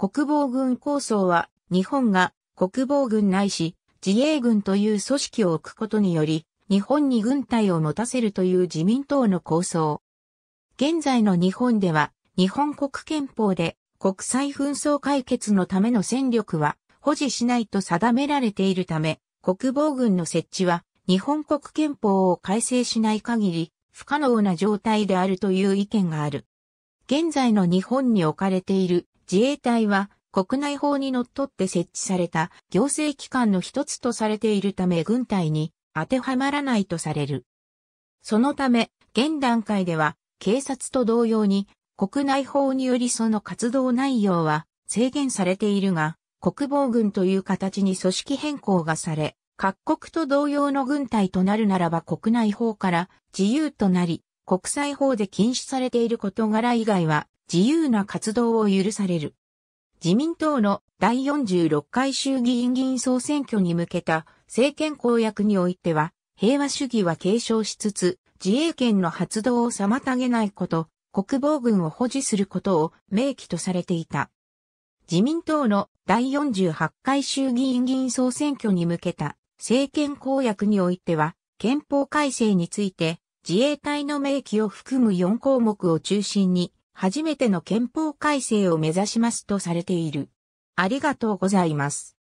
国防軍構想は、日本が国防軍ないし、自衛軍という組織を置くことにより、日本に軍隊を持たせるという自民党の構想。現在の日本では、日本国憲法で国際紛争解決のための戦力は保持しないと定められているため、国防軍の設置は日本国憲法を改正しない限り不可能な状態であるという意見がある。現在の日本に置かれている自衛隊は国内法にのっとって設置された行政機関の一つとされているため軍隊に当てはまらないとされる。そのため、現段階では警察と同様に国内法によりその活動内容は制限されているが、国防軍という形に組織変更がされ、各国と同様の軍隊となるならば国内法から自由となり、国際法で禁止されている事柄以外は自由な活動を許される。自民党の第46回衆議院議員総選挙に向けた政権公約においては、平和主義は継承しつつ、自衛権の発動を妨げないこと、国防軍を保持することを明記とされていた。自民党の第48回衆議院議員総選挙に向けた政権公約においては、憲法改正について自衛隊の明記を含む4項目を中心に初めての憲法改正を目指しますとされている。ありがとうございます。